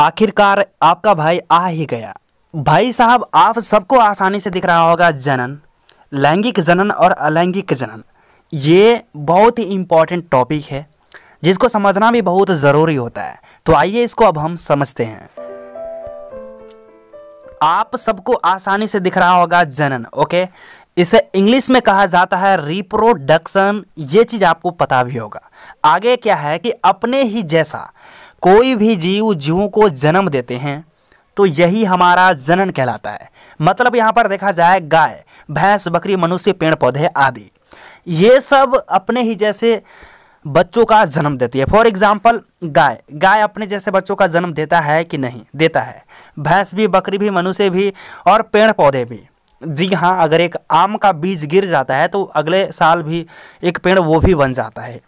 आखिरकार आपका भाई आ ही गया भाई साहब आप सबको आसानी से दिख रहा होगा जनन लैंगिक जनन और अलैंगिक जनन ये बहुत ही इम्पॉर्टेंट टॉपिक है जिसको समझना भी बहुत ज़रूरी होता है तो आइए इसको अब हम समझते हैं आप सबको आसानी से दिख रहा होगा जनन ओके इसे इंग्लिश में कहा जाता है रिप्रोडक्शन ये चीज़ आपको पता भी होगा आगे क्या है कि अपने ही जैसा कोई भी जीव जीवों को जन्म देते हैं तो यही हमारा जनन कहलाता है मतलब यहाँ पर देखा जाए गाय भैंस बकरी मनुष्य पेड़ पौधे आदि ये सब अपने ही जैसे बच्चों का जन्म देती है फॉर एग्जाम्पल गाय गाय अपने जैसे बच्चों का जन्म देता है कि नहीं देता है भैंस भी बकरी भी मनुष्य भी और पेड़ पौधे भी जी हाँ अगर एक आम का बीज गिर जाता है तो अगले साल भी एक पेड़ वो भी बन जाता है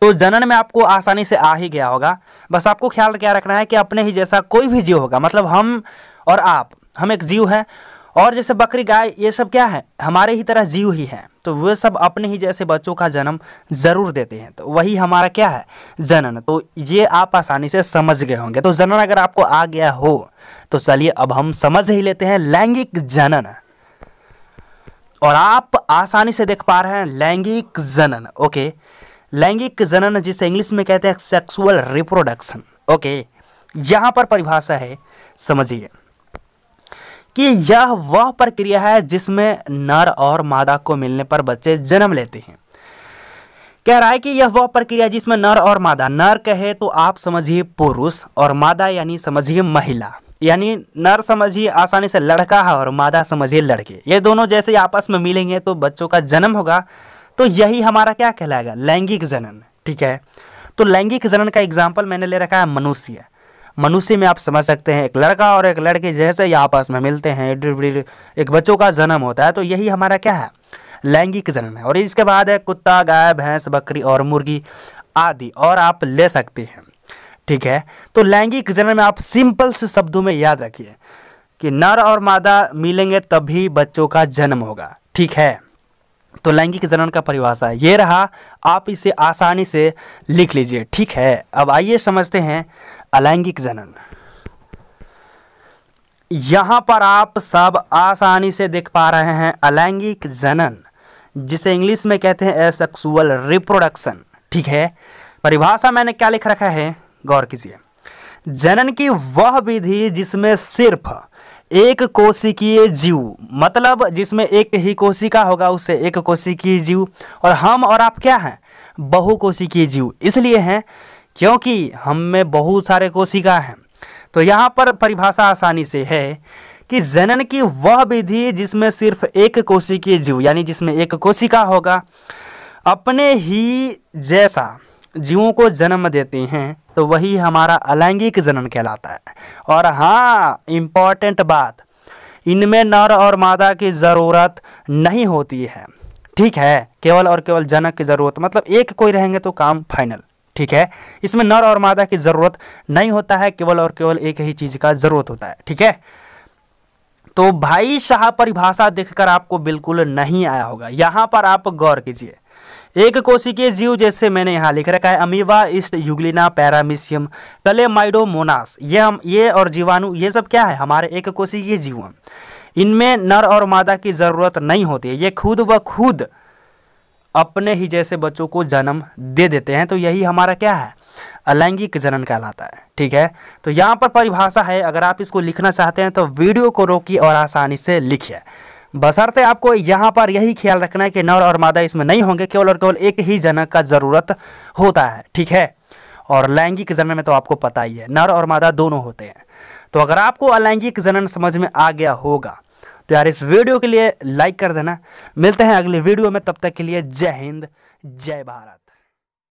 तो जनन में आपको आसानी से आ ही गया होगा बस आपको ख्याल क्या रखना है कि अपने ही जैसा कोई भी जीव होगा मतलब हम और आप हम एक जीव हैं और जैसे बकरी गाय ये सब क्या है हमारे ही तरह जीव ही है तो वे सब अपने ही जैसे बच्चों का जन्म ज़रूर देते हैं तो वही हमारा क्या है जनन तो ये आप आसानी से समझ गए होंगे तो जनन अगर आपको आ गया हो तो चलिए अब हम समझ ही लेते हैं लैंगिक जनन और आप आसानी से देख पा रहे हैं लैंगिक जनन ओके लैंगिक जनन जिसे इंग्लिश में कहते हैं सेक्सुअल रिप्रोडक्शन ओके यहां पर परिभाषा है समझिए कि यह वह प्रक्रिया है जिसमें नर और मादा को मिलने पर बच्चे जन्म लेते हैं कह रहा है कि यह वह प्रक्रिया जिसमें नर और मादा नर कहे तो आप समझिए पुरुष और मादा यानी समझिए महिला यानी नर समझिए आसानी से लड़का है और मादा समझिए लड़के ये दोनों जैसे आपस में मिलेंगे तो बच्चों का जन्म होगा तो यही हमारा क्या कहलाएगा लैंगिक जनन ठीक है तो लैंगिक जनन का एग्जाम्पल मैंने ले रखा है मनुष्य मनुष्य में आप समझ सकते हैं एक लड़का और एक लड़की जैसे ही आपस में मिलते हैं एक बच्चों का जन्म होता है तो यही हमारा क्या है लैंगिक जनन है और इसके बाद है कुत्ता गाय भैंस बकरी और मुर्गी आदि और आप ले सकते हैं ठीक है तो लैंगिक जन्म में आप सिंपल से शब्दों में याद रखिए कि नर और मादा मिलेंगे तभी बच्चों का जन्म होगा ठीक है तो लैंगिक जनन का परिभाषा ये रहा आप इसे आसानी से लिख लीजिए ठीक है अब आइए समझते हैं अलैंगिक जनन यहाँ पर आप सब आसानी से देख पा रहे हैं अलैंगिक जनन जिसे इंग्लिश में कहते हैं एसेक्सुअल रिप्रोडक्शन ठीक है परिभाषा मैंने क्या लिख रखा है गौर कीजिए जनन की वह विधि जिसमें सिर्फ एक कोशिकीय जीव मतलब जिसमें एक ही कोशिका होगा उससे एक कोशिकीय जीव और हम और आप क्या हैं बहु कोशिकीय जीव इसलिए हैं क्योंकि हम में बहुत सारे कोशिका हैं तो यहाँ पर परिभाषा आसानी से है कि जनन की वह विधि जिसमें सिर्फ एक कोशिकीय जीव यानी जिसमें एक कोशिका होगा अपने ही जैसा जीवों को जन्म देते हैं तो वही हमारा अलैंगिक जनन कहलाता है और हाँ इम्पॉर्टेंट बात इनमें नर और मादा की ज़रूरत नहीं होती है ठीक है केवल और केवल जनक की ज़रूरत मतलब एक कोई रहेंगे तो काम फाइनल ठीक है इसमें नर और मादा की ज़रूरत नहीं होता है केवल और केवल एक ही चीज़ का ज़रूरत होता है ठीक है तो भाई शाह परिभाषा देखकर आपको बिल्कुल नहीं आया होगा यहाँ पर आप गौर कीजिए एक कोशिकीय जीव जैसे मैंने यहाँ लिख रखा है amoeba yeast euglena paramecium chlamydomonas ये हम ये और जीवाणु ये सब क्या है हमारे एक कोशिकीय जीव इनमें नर और मादा की ज़रूरत नहीं होती है ये खुद व खुद अपने ही जैसे बच्चों को जन्म दे देते हैं तो यही हमारा क्या है अलैंगिक जनन कहलाता है ठीक है तो यहाँ पर परिभाषा है अगर आप इसको लिखना चाहते हैं तो वीडियो को रोकिए और आसानी से लिखिए बसरते आपको यहाँ पर यही ख्याल रखना है कि नर और मादा इसमें नहीं होंगे केवल और केवल एक ही जनक का ज़रूरत होता है ठीक है और लैंगिक जनन में तो आपको पता ही है नर और मादा दोनों होते हैं तो अगर आपको अलैंगिक जनन समझ में आ गया होगा तो यार इस वीडियो के लिए लाइक कर देना मिलते हैं अगले वीडियो में तब तक के लिए जय हिंद जय भारत